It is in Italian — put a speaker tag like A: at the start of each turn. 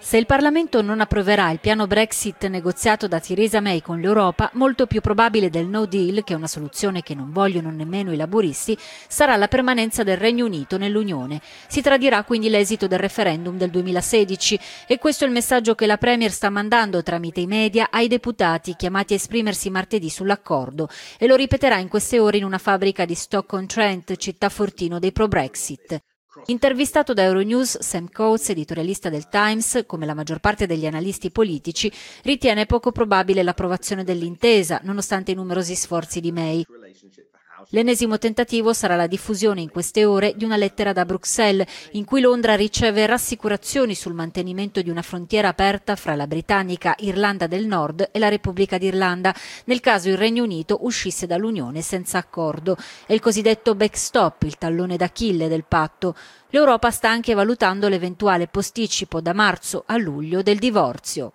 A: Se il Parlamento non approverà il piano Brexit negoziato da Theresa May con l'Europa, molto più probabile del no deal, che è una soluzione che non vogliono nemmeno i laburisti, sarà la permanenza del Regno Unito nell'Unione. Si tradirà quindi l'esito del referendum del 2016 e questo è il messaggio che la Premier sta mandando tramite i media ai deputati chiamati a esprimersi martedì sull'accordo e lo ripeterà in queste ore in una fabbrica di Stockton Trent, città fortino dei pro-Brexit. Intervistato da Euronews, Sam Coates, editorialista del Times, come la maggior parte degli analisti politici, ritiene poco probabile l'approvazione dell'intesa, nonostante i numerosi sforzi di May. L'ennesimo tentativo sarà la diffusione in queste ore di una lettera da Bruxelles, in cui Londra riceve rassicurazioni sul mantenimento di una frontiera aperta fra la britannica Irlanda del Nord e la Repubblica d'Irlanda, nel caso il Regno Unito uscisse dall'Unione senza accordo. È il cosiddetto backstop, il tallone d'Achille del patto. L'Europa sta anche valutando l'eventuale posticipo da marzo a luglio del divorzio.